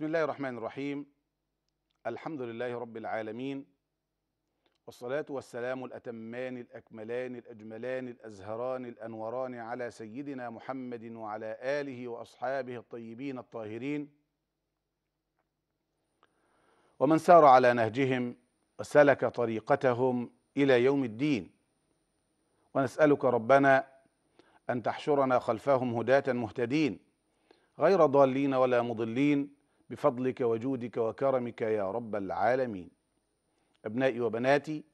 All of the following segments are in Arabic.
بسم الله الرحمن الرحيم الحمد لله رب العالمين والصلاة والسلام الأتمان الأكملان الأجملان الأزهران الأنوران على سيدنا محمد وعلى آله وأصحابه الطيبين الطاهرين ومن سار على نهجهم وسلك طريقتهم إلى يوم الدين ونسألك ربنا أن تحشرنا خلفهم هداة مهتدين غير ضالين ولا مضلين بفضلك وجودك وكرمك يا رب العالمين أبنائي وبناتي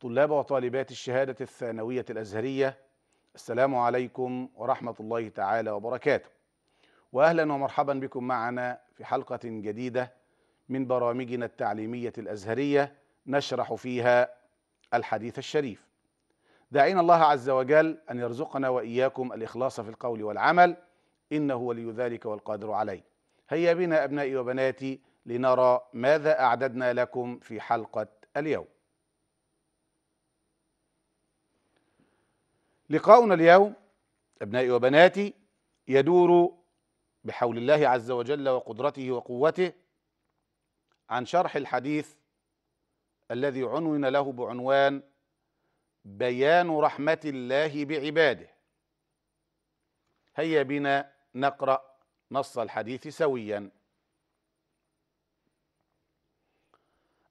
طلاب وطالبات الشهادة الثانوية الأزهرية السلام عليكم ورحمة الله تعالى وبركاته وأهلا ومرحبا بكم معنا في حلقة جديدة من برامجنا التعليمية الأزهرية نشرح فيها الحديث الشريف داعين الله عز وجل أن يرزقنا وإياكم الإخلاص في القول والعمل إنه ولي ذلك والقادر عليه هيا بنا أبنائي وبناتي لنرى ماذا أعددنا لكم في حلقة اليوم لقاؤنا اليوم أبنائي وبناتي يدور بحول الله عز وجل وقدرته وقوته عن شرح الحديث الذي عنون له بعنوان بيان رحمة الله بعباده هيا بنا نقرأ نص الحديث سويا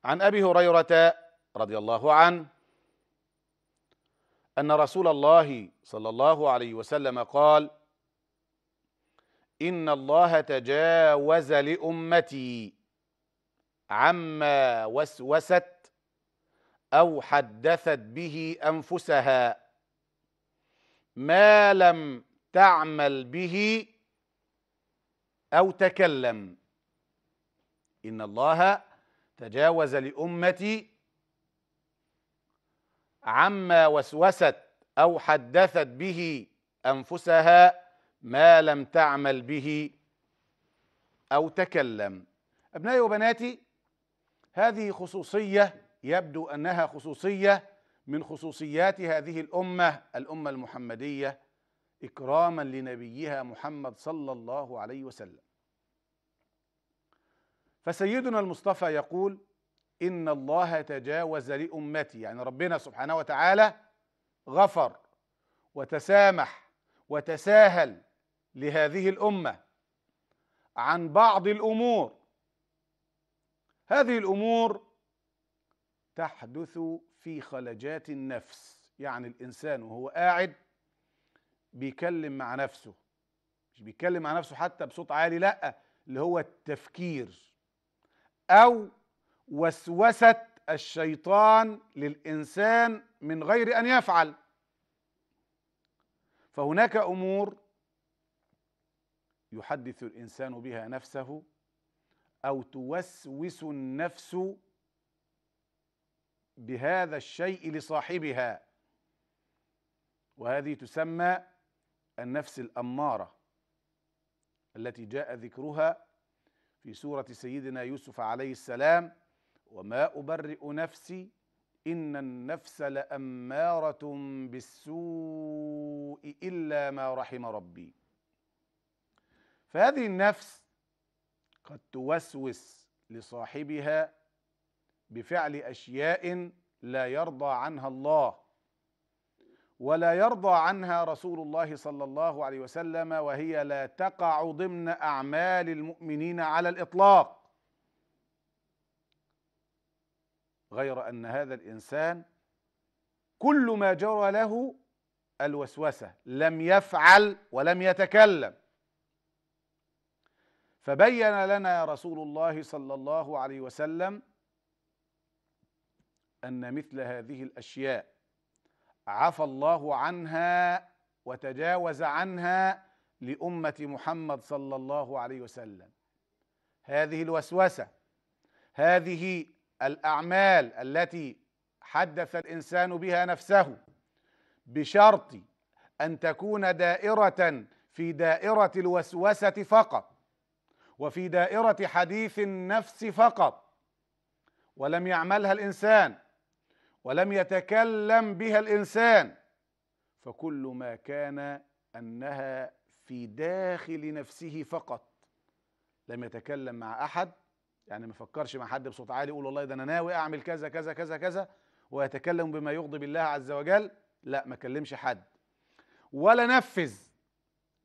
عن ابي هريره رضي الله عنه ان رسول الله صلى الله عليه وسلم قال ان الله تجاوز لامتي عما وسوست او حدثت به انفسها ما لم تعمل به أو تكلم إن الله تجاوز لأمتي عما وسوست أو حدثت به أنفسها ما لم تعمل به أو تكلم أبنائي وبناتي هذه خصوصية يبدو أنها خصوصية من خصوصيات هذه الأمة الأمة المحمدية إكراما لنبيها محمد صلى الله عليه وسلم فسيدنا المصطفى يقول ان الله تجاوز لامتي يعني ربنا سبحانه وتعالى غفر وتسامح وتساهل لهذه الامه عن بعض الامور هذه الامور تحدث في خلجات النفس يعني الانسان وهو قاعد بيكلم مع نفسه مش بيتكلم مع نفسه حتى بصوت عالي لا اللي هو التفكير او وسوسه الشيطان للانسان من غير ان يفعل فهناك امور يحدث الانسان بها نفسه او توسوس النفس بهذا الشيء لصاحبها وهذه تسمى النفس الاماره التي جاء ذكرها في سورة سيدنا يوسف عليه السلام وما أبرئ نفسي إن النفس لأمارة بالسوء إلا ما رحم ربي فهذه النفس قد توسوس لصاحبها بفعل أشياء لا يرضى عنها الله ولا يرضى عنها رسول الله صلى الله عليه وسلم وهي لا تقع ضمن اعمال المؤمنين على الاطلاق غير ان هذا الانسان كل ما جرى له الوسوسه لم يفعل ولم يتكلم فبين لنا رسول الله صلى الله عليه وسلم ان مثل هذه الاشياء عفى الله عنها وتجاوز عنها لأمة محمد صلى الله عليه وسلم هذه الوسوسة هذه الأعمال التي حدث الإنسان بها نفسه بشرط أن تكون دائرة في دائرة الوسوسة فقط وفي دائرة حديث النفس فقط ولم يعملها الإنسان ولم يتكلم بها الانسان فكل ما كان انها في داخل نفسه فقط لم يتكلم مع احد يعني ما فكرش مع حد بصوت عالي يقول والله ده انا ناوي اعمل كذا كذا كذا كذا ويتكلم بما يغضب الله عز وجل لا ما كلمش حد ولا نفذ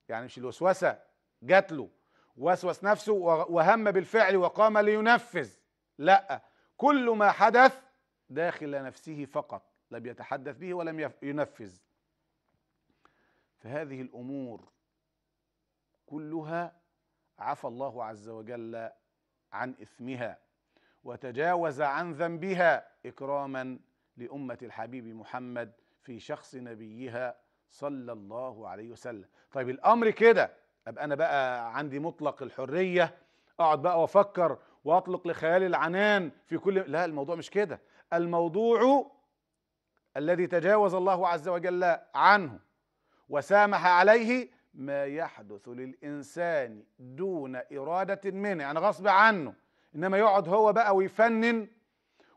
يعني مش الوسوسه جات له وسوس نفسه وهم بالفعل وقام لينفذ لا كل ما حدث داخل نفسه فقط لم يتحدث به ولم ينفذ فهذه الامور كلها عفى الله عز وجل عن اثمها وتجاوز عن ذنبها اكراما لامه الحبيب محمد في شخص نبيها صلى الله عليه وسلم طيب الامر كده ابقى انا بقى عندي مطلق الحريه اقعد بقى وافكر واطلق لخيال العنان في كل لا الموضوع مش كده الموضوع الذي تجاوز الله عز وجل عنه وسامح عليه ما يحدث للإنسان دون إرادة منه يعني غصب عنه إنما يقعد هو بقى ويفنن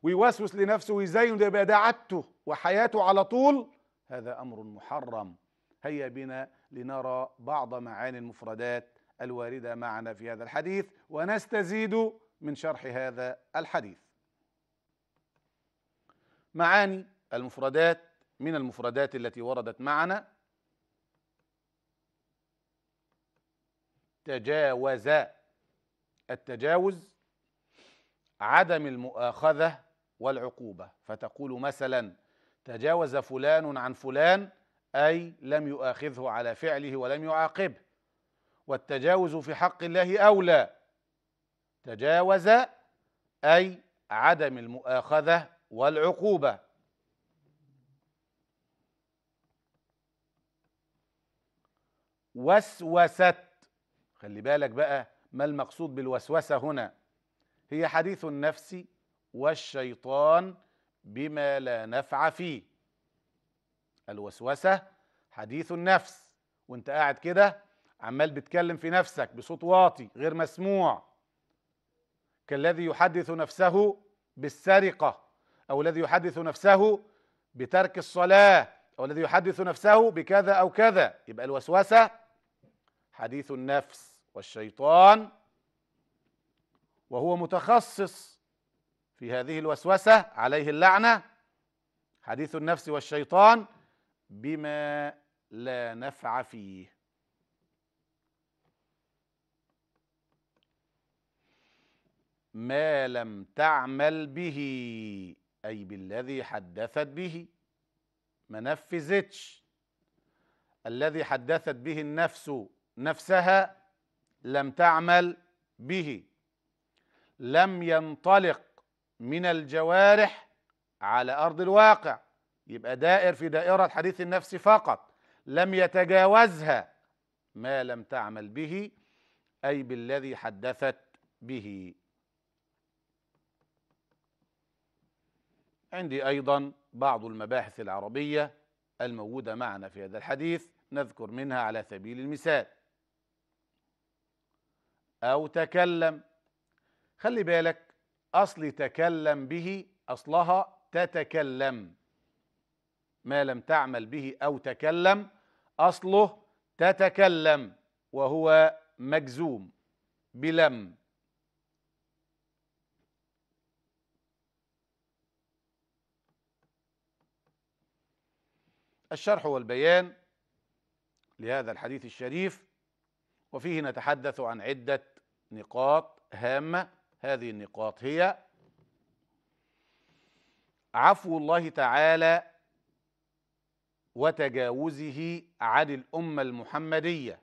ويوسوس لنفسه ويزين ده يبقى ده عادته وحياته على طول هذا أمر محرم هيا بنا لنرى بعض معاني المفردات الواردة معنا في هذا الحديث ونستزيد من شرح هذا الحديث معاني المفردات من المفردات التي وردت معنا تجاوز التجاوز عدم المؤاخذة والعقوبة فتقول مثلا تجاوز فلان عن فلان أي لم يؤاخذه على فعله ولم يعاقبه والتجاوز في حق الله أولى تجاوز أي عدم المؤاخذة والعقوبة وسوست خلي بالك بقى ما المقصود بالوسوسة هنا هي حديث النفس والشيطان بما لا نفع فيه الوسوسة حديث النفس وانت قاعد كده عمال بتكلم في نفسك بصوت واطي غير مسموع كالذي يحدث نفسه بالسرقة أو الذي يحدث نفسه بترك الصلاة أو الذي يحدث نفسه بكذا أو كذا يبقى الوسوسة حديث النفس والشيطان وهو متخصص في هذه الوسوسة عليه اللعنة حديث النفس والشيطان بما لا نفع فيه ما لم تعمل به أي بالذي حدثت به ما نفذتش الذي حدثت به النفس نفسها لم تعمل به لم ينطلق من الجوارح على أرض الواقع يبقى دائر في دائرة حديث النفس فقط لم يتجاوزها ما لم تعمل به أي بالذي حدثت به عندي أيضا بعض المباحث العربية الموجودة معنا في هذا الحديث نذكر منها على سبيل المثال أو تكلم خلي بالك أصل تكلم به أصلها تتكلم ما لم تعمل به أو تكلم أصله تتكلم وهو مجزوم بلم الشرح والبيان لهذا الحديث الشريف وفيه نتحدث عن عدة نقاط هامة هذه النقاط هي عفو الله تعالى وتجاوزه عن الأمة المحمدية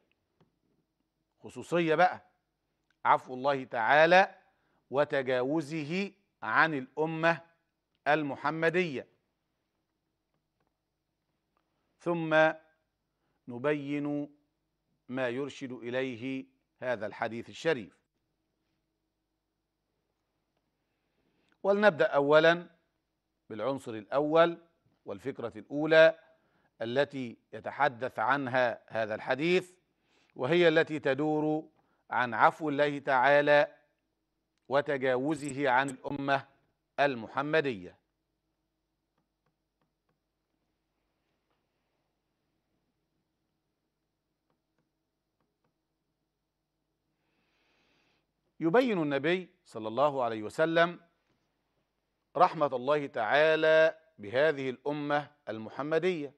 خصوصية بقى عفو الله تعالى وتجاوزه عن الأمة المحمدية ثم نبين ما يرشد إليه هذا الحديث الشريف ولنبدأ أولا بالعنصر الأول والفكرة الأولى التي يتحدث عنها هذا الحديث وهي التي تدور عن عفو الله تعالى وتجاوزه عن الأمة المحمدية يبين النبي صلى الله عليه وسلم رحمة الله تعالى بهذه الأمة المحمدية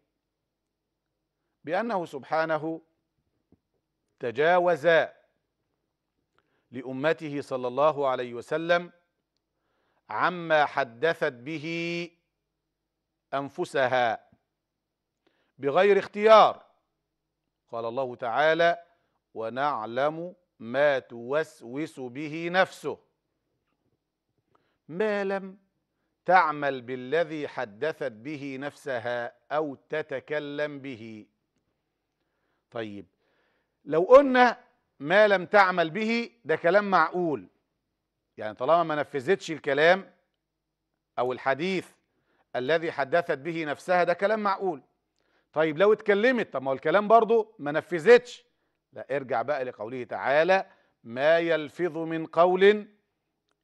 بأنه سبحانه تجاوز لأمته صلى الله عليه وسلم عما حدثت به أنفسها بغير اختيار قال الله تعالى ونعلم ما توسوس به نفسه ما لم تعمل بالذي حدثت به نفسها أو تتكلم به طيب لو قلنا ما لم تعمل به ده كلام معقول يعني طالما ما نفذتش الكلام أو الحديث الذي حدثت به نفسها ده كلام معقول طيب لو اتكلمت طب ما هو الكلام برضه ما نفذتش لا ارجع بقى لقوله تعالى ما يلفظ من قول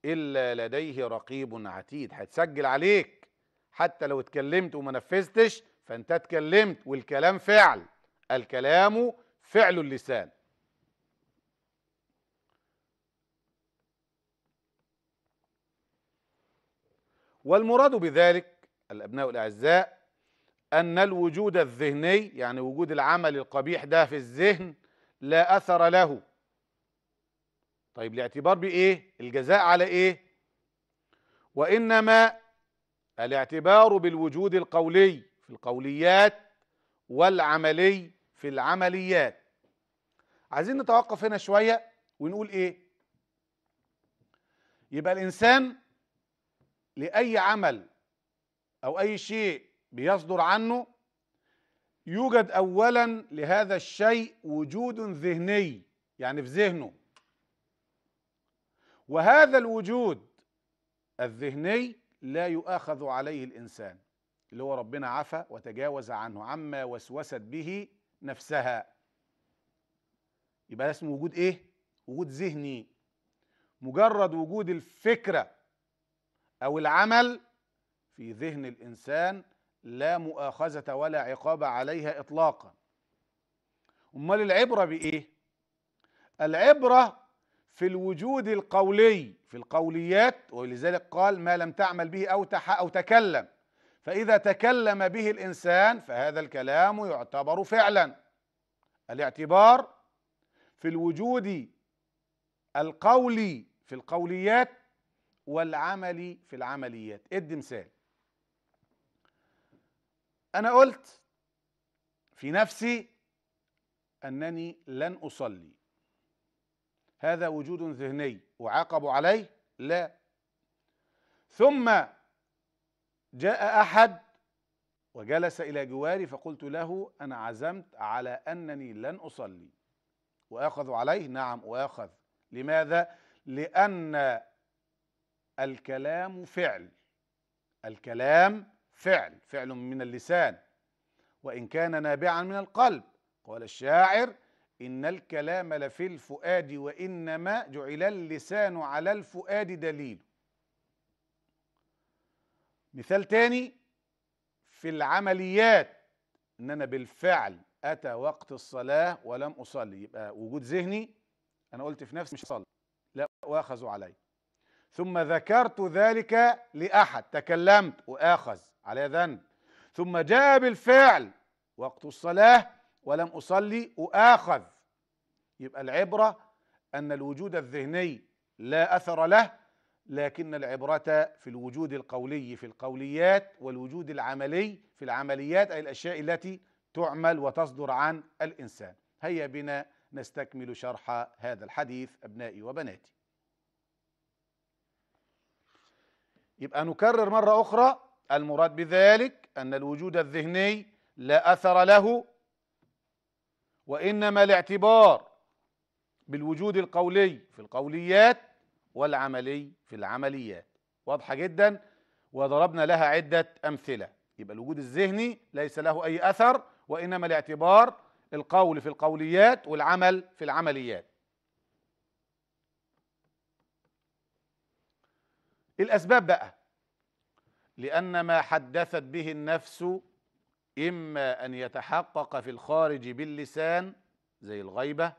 إلا لديه رقيب عتيد هتسجل عليك حتى لو اتكلمت وما نفذتش فأنت اتكلمت والكلام فعل الكلام فعل اللسان والمراد بذلك الأبناء الأعزاء أن الوجود الذهني يعني وجود العمل القبيح ده في الذهن لا أثر له طيب الاعتبار بإيه الجزاء على إيه وإنما الاعتبار بالوجود القولي في القوليات والعملي في العمليات عايزين نتوقف هنا شوية ونقول إيه يبقى الإنسان لأي عمل أو أي شيء بيصدر عنه يوجد اولا لهذا الشيء وجود ذهني يعني في ذهنه وهذا الوجود الذهني لا يؤاخذ عليه الانسان اللي هو ربنا عفى وتجاوز عنه عما وسوست به نفسها يبقى اسمه وجود ايه وجود ذهني مجرد وجود الفكره او العمل في ذهن الانسان لا مؤاخذة ولا عقاب عليها إطلاقا أمال العبرة بإيه؟ العبرة في الوجود القولي في القوليات ولذلك قال ما لم تعمل به أو, تح أو تكلم فإذا تكلم به الإنسان فهذا الكلام يعتبر فعلا الاعتبار في الوجود القولي في القوليات والعمل في العمليات ادي مثال انا قلت في نفسي انني لن اصلي هذا وجود ذهني وعاقب عليه لا ثم جاء احد وجلس الى جواري فقلت له انا عزمت على انني لن اصلي واخذ عليه نعم واخذ لماذا لان الكلام فعل الكلام فعل فعل من اللسان وإن كان نابعا من القلب قال الشاعر إن الكلام لفي الفؤاد وإنما جعل اللسان على الفؤاد دليل مثال تاني في العمليات إن أنا بالفعل أتى وقت الصلاة ولم أصلي يبقى وجود ذهني أنا قلت في نفسي مش هصلي لا وأخذوا علي ثم ذكرت ذلك لأحد تكلمت وأخذ على ذنب ثم جاء بالفعل وقت الصلاة ولم أصلي وآخذ يبقى العبرة أن الوجود الذهني لا أثر له لكن العبرة في الوجود القولي في القوليات والوجود العملي في العمليات أي الأشياء التي تعمل وتصدر عن الإنسان هيا بنا نستكمل شرح هذا الحديث أبنائي وبناتي يبقى نكرر مرة أخرى المراد بذلك أن الوجود الذهني لا أثر له وإنما الاعتبار بالوجود القولي في القوليات والعملي في العمليات واضحة جدا وضربنا لها عدة أمثلة يبقى الوجود الذهني ليس له أي أثر وإنما الاعتبار القول في القوليات والعمل في العمليات الأسباب بقى لأن ما حدثت به النفس إما أن يتحقق في الخارج باللسان زي الغيبة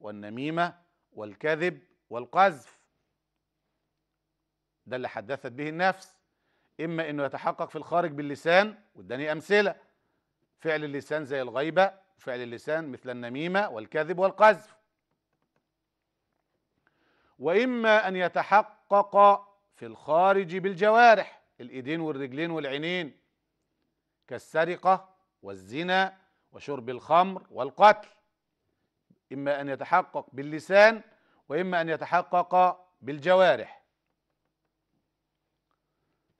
والنميمة والكذب والقذف ده اللي حدثت به النفس إما أنه يتحقق في الخارج باللسان واداني أمثلة فعل اللسان زي الغيبة فعل اللسان مثل النميمة والكذب والقذف وإما أن يتحقق في الخارج بالجوارح الايدين والرجلين والعينين كالسرقه والزنا وشرب الخمر والقتل اما ان يتحقق باللسان واما ان يتحقق بالجوارح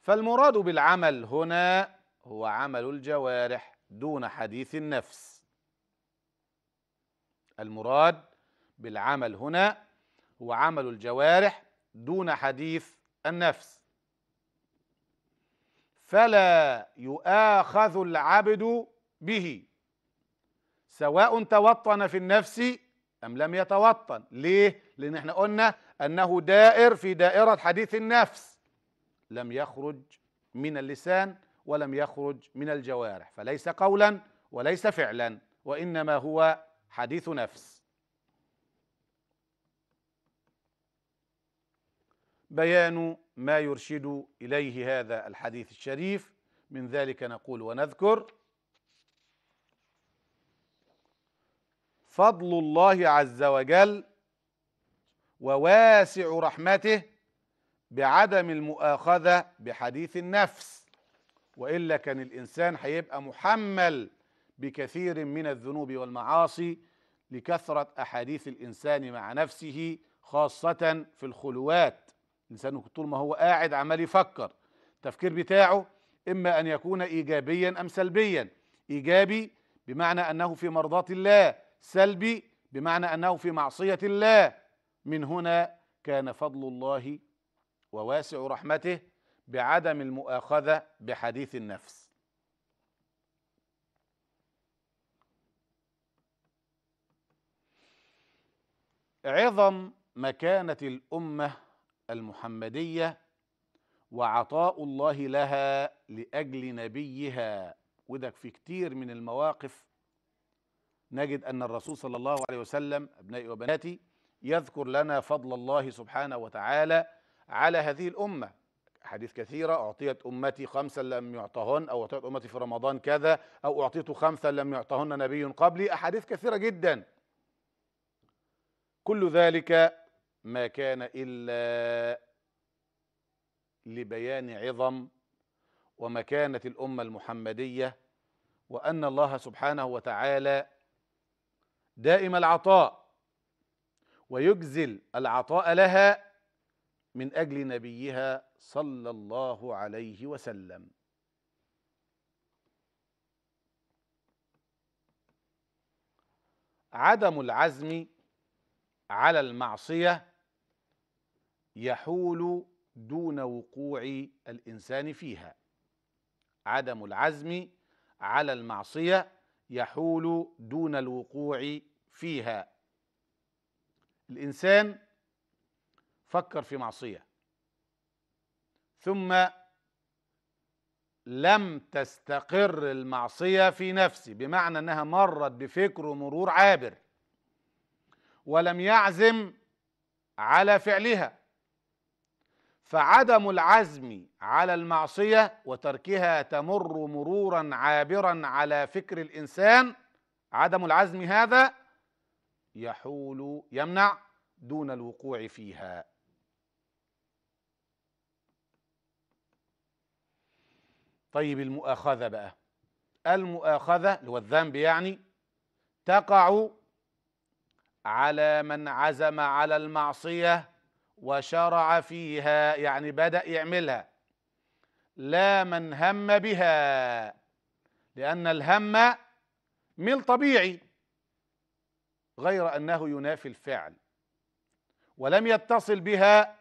فالمراد بالعمل هنا هو عمل الجوارح دون حديث النفس المراد بالعمل هنا هو عمل الجوارح دون حديث النفس فلا يؤاخذ العبد به سواء توطن في النفس أم لم يتوطن ليه؟ لأن احنا قلنا أنه دائر في دائرة حديث النفس لم يخرج من اللسان ولم يخرج من الجوارح فليس قولا وليس فعلا وإنما هو حديث نفس بيان ما يرشد اليه هذا الحديث الشريف من ذلك نقول ونذكر فضل الله عز وجل وواسع رحمته بعدم المؤاخذه بحديث النفس والا كان الانسان هيبقى محمل بكثير من الذنوب والمعاصي لكثره احاديث الانسان مع نفسه خاصه في الخلوات الإنسان طول ما هو قاعد عمال يفكر التفكير بتاعه إما أن يكون إيجابيا أم سلبيا إيجابي بمعنى أنه في مرضاة الله سلبي بمعنى أنه في معصية الله من هنا كان فضل الله وواسع رحمته بعدم المؤاخذة بحديث النفس عظم مكانة الأمة المحمدية وعطاء الله لها لأجل نبيها وده في كتير من المواقف نجد أن الرسول صلى الله عليه وسلم أبنائي وبناتي يذكر لنا فضل الله سبحانه وتعالى على هذه الأمة حديث كثيرة أعطيت أمتي خمسا لم يعطهن أو أعطيت أمتي في رمضان كذا أو أعطيت خمسا لم يعطهن نبي قبلي أحاديث كثيرة جدا كل ذلك ما كان إلا لبيان عظم ومكانة الأمة المحمدية وأن الله سبحانه وتعالى دائم العطاء ويجزل العطاء لها من أجل نبيها صلى الله عليه وسلم عدم العزم على المعصية يحول دون وقوع الانسان فيها عدم العزم على المعصيه يحول دون الوقوع فيها الانسان فكر في معصيه ثم لم تستقر المعصيه في نفسه بمعنى انها مرت بفكر مرور عابر ولم يعزم على فعلها فعدم العزم على المعصيه وتركها تمر مرورا عابرا على فكر الانسان عدم العزم هذا يحول يمنع دون الوقوع فيها طيب المؤاخذه بقى المؤاخذه اللي هو الذنب يعني تقع على من عزم على المعصيه وشرع فيها يعني بدأ يعملها لا من هم بها لأن الهم ميل طبيعي غير أنه ينافي الفعل ولم يتصل بها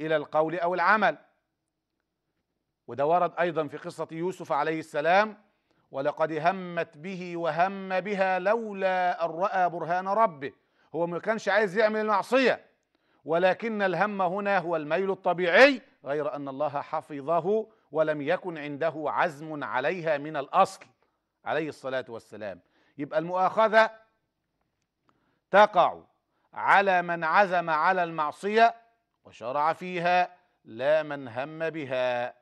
إلى القول أو العمل وده ورد أيضا في قصة يوسف عليه السلام ولقد همت به وهم بها لولا أن رأى برهان ربه هو ما كانش عايز يعمل المعصية ولكن الهم هنا هو الميل الطبيعي غير أن الله حفظه ولم يكن عنده عزم عليها من الأصل عليه الصلاة والسلام يبقى المؤاخذة تقع على من عزم على المعصية وشرع فيها لا من هم بها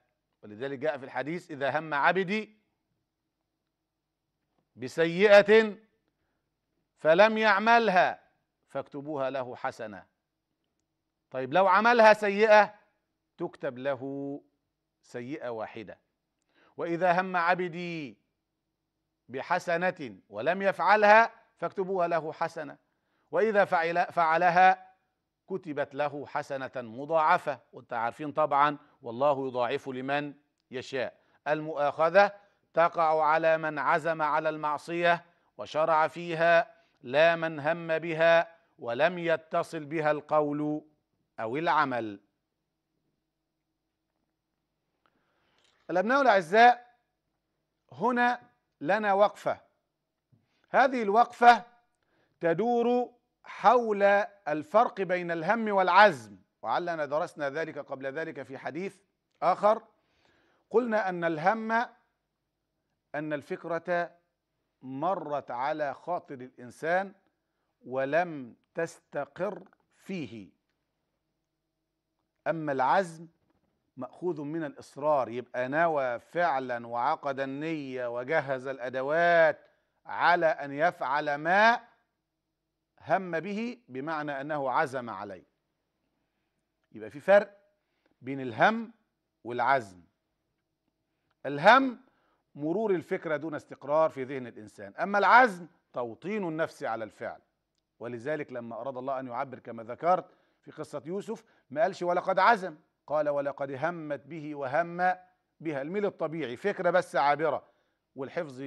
ولذلك جاء في الحديث إذا هم عبدي بسيئة فلم يعملها فاكتبوها له حسنه طيب لو عملها سيئة تكتب له سيئة واحدة وإذا هم عبدي بحسنة ولم يفعلها فاكتبوها له حسنة وإذا فعل فعلها كتبت له حسنة مضاعفة وانتم عارفين طبعا والله يضاعف لمن يشاء المؤاخذة تقع على من عزم على المعصية وشرع فيها لا من هم بها ولم يتصل بها القول أو العمل الأبناء الأعزاء هنا لنا وقفة هذه الوقفة تدور حول الفرق بين الهم والعزم وعلنا درسنا ذلك قبل ذلك في حديث آخر قلنا أن الهم أن الفكرة مرت على خاطر الإنسان ولم تستقر فيه أما العزم مأخوذ من الإصرار يبقى نوى فعلا وعقد النية وجهز الأدوات على أن يفعل ما هم به بمعنى أنه عزم عليه يبقى في فرق بين الهم والعزم الهم مرور الفكرة دون استقرار في ذهن الإنسان أما العزم توطين النفس على الفعل ولذلك لما أراد الله أن يعبر كما ذكرت في قصة يوسف ما قالش ولقد عزم قال ولقد همت به وهم بها الميل الطبيعي فكرة بس عابرة والحفظ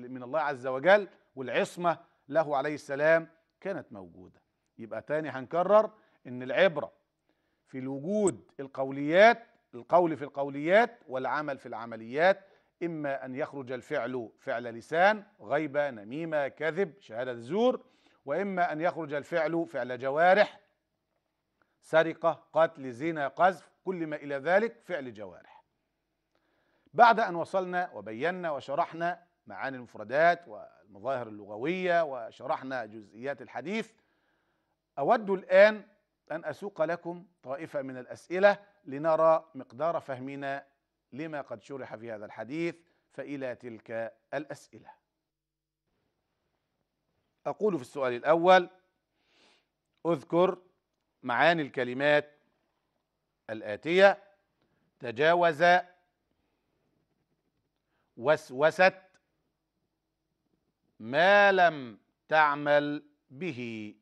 من الله عز وجل والعصمة له عليه السلام كانت موجودة يبقى تاني هنكرر ان العبرة في الوجود القوليات القول في القوليات والعمل في العمليات إما أن يخرج الفعل فعل لسان غيبة نميمة كذب شهادة زور وإما أن يخرج الفعل فعل جوارح سرقة قتل زنا قذف كل ما إلى ذلك فعل جوارح بعد أن وصلنا وبينا وشرحنا معاني المفردات والمظاهر اللغوية وشرحنا جزئيات الحديث أود الآن أن أسوق لكم طائفة من الأسئلة لنرى مقدار فهمنا لما قد شرح في هذا الحديث فإلى تلك الأسئلة أقول في السؤال الأول اذكر معاني الكلمات الآتية تجاوز وسوست ما لم تعمل به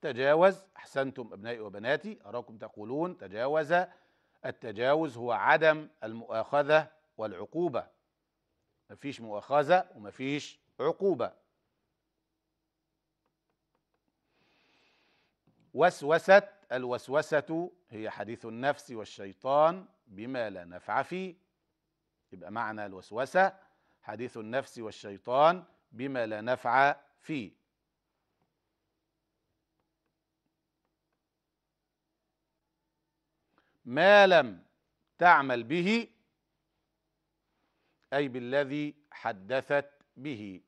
تجاوز احسنتم ابنائي وبناتي اراكم تقولون تجاوز التجاوز هو عدم المؤاخذه والعقوبه مفيش مؤاخذه ومفيش عقوبه وسوسة الوسوسة هي حديث النفس والشيطان بما لا نفع فيه يبقى معنى الوسوسة حديث النفس والشيطان بما لا نفع فيه ما لم تعمل به أي بالذي حدثت به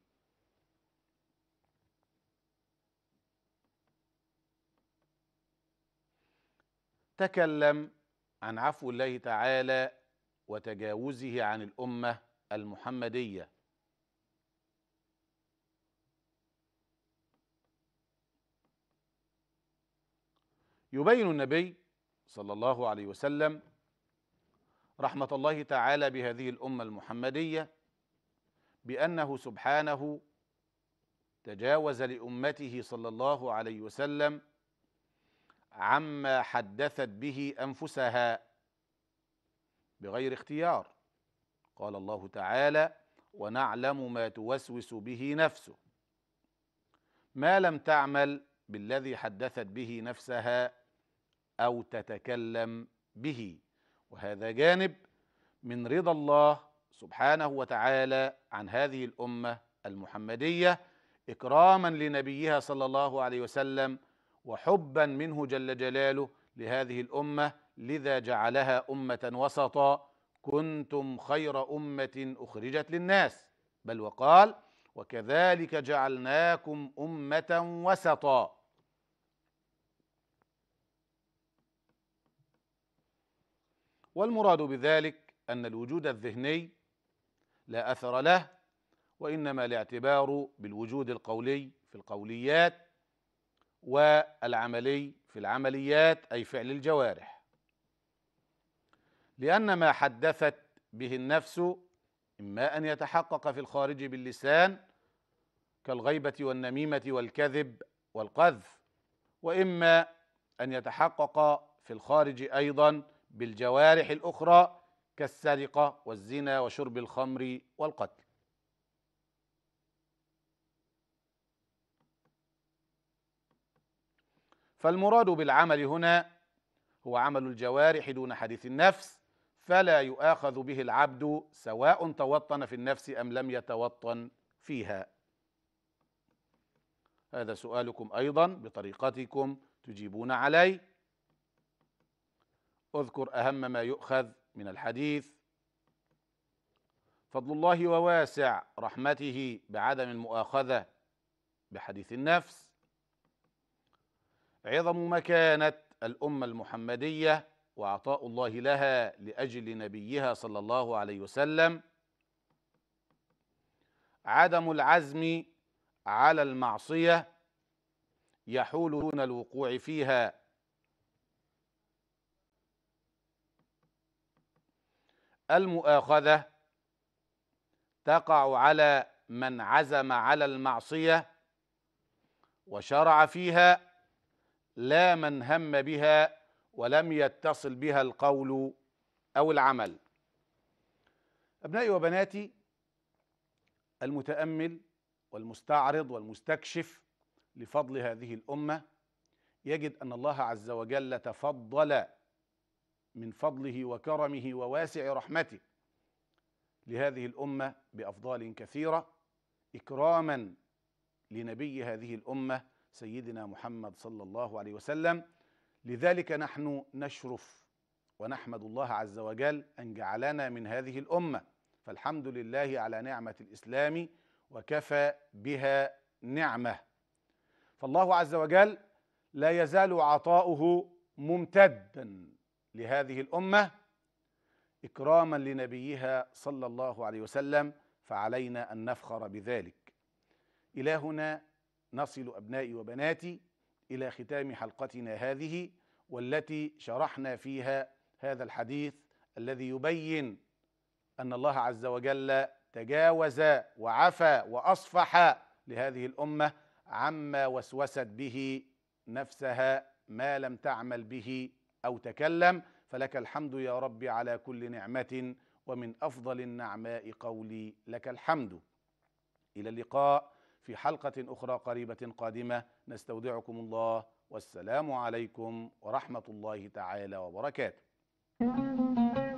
تكلم عن عفو الله تعالى وتجاوزه عن الأمة المحمدية يبين النبي صلى الله عليه وسلم رحمة الله تعالى بهذه الأمة المحمدية بأنه سبحانه تجاوز لأمته صلى الله عليه وسلم عما حدثت به انفسها بغير اختيار قال الله تعالى ونعلم ما توسوس به نفسه ما لم تعمل بالذي حدثت به نفسها او تتكلم به وهذا جانب من رضا الله سبحانه وتعالى عن هذه الامه المحمديه اكراما لنبيها صلى الله عليه وسلم وحبا منه جل جلاله لهذه الامه لذا جعلها امه وسطا كنتم خير امه اخرجت للناس بل وقال وكذلك جعلناكم امه وسطا والمراد بذلك ان الوجود الذهني لا اثر له وانما الاعتبار بالوجود القولي في القوليات والعملي في العمليات أي فعل الجوارح لأن ما حدثت به النفس إما أن يتحقق في الخارج باللسان كالغيبة والنميمة والكذب والقذف وإما أن يتحقق في الخارج أيضا بالجوارح الأخرى كالسرقة والزنا وشرب الخمر والقتل فالمراد بالعمل هنا هو عمل الجوارح دون حديث النفس فلا يؤاخذ به العبد سواء توطن في النفس أم لم يتوطن فيها هذا سؤالكم أيضا بطريقتكم تجيبون عليه اذكر أهم ما يؤخذ من الحديث فضل الله وواسع رحمته بعدم المؤاخذة بحديث النفس عظم ما كانت الأمة المحمدية وعطاء الله لها لأجل نبيها صلى الله عليه وسلم عدم العزم على المعصية يحول دون الوقوع فيها المؤاخذة تقع على من عزم على المعصية وشرع فيها لا من هم بها ولم يتصل بها القول أو العمل أبنائي وبناتي المتأمل والمستعرض والمستكشف لفضل هذه الأمة يجد أن الله عز وجل تفضل من فضله وكرمه وواسع رحمته لهذه الأمة بأفضال كثيرة إكراما لنبي هذه الأمة سيدنا محمد صلى الله عليه وسلم لذلك نحن نشرف ونحمد الله عز وجل أن جعلنا من هذه الأمة فالحمد لله على نعمة الإسلام وكفى بها نعمة فالله عز وجل لا يزال عطاؤه ممتدا لهذه الأمة إكراما لنبيها صلى الله عليه وسلم فعلينا أن نفخر بذلك إلهنا نصل أبنائي وبناتي إلى ختام حلقتنا هذه والتي شرحنا فيها هذا الحديث الذي يبين أن الله عز وجل تجاوز وعفى وأصفح لهذه الأمة عما وسوست به نفسها ما لم تعمل به أو تكلم فلك الحمد يا رب على كل نعمة ومن أفضل النعماء قولي لك الحمد إلى اللقاء في حلقة أخرى قريبة قادمة نستودعكم الله والسلام عليكم ورحمة الله تعالى وبركاته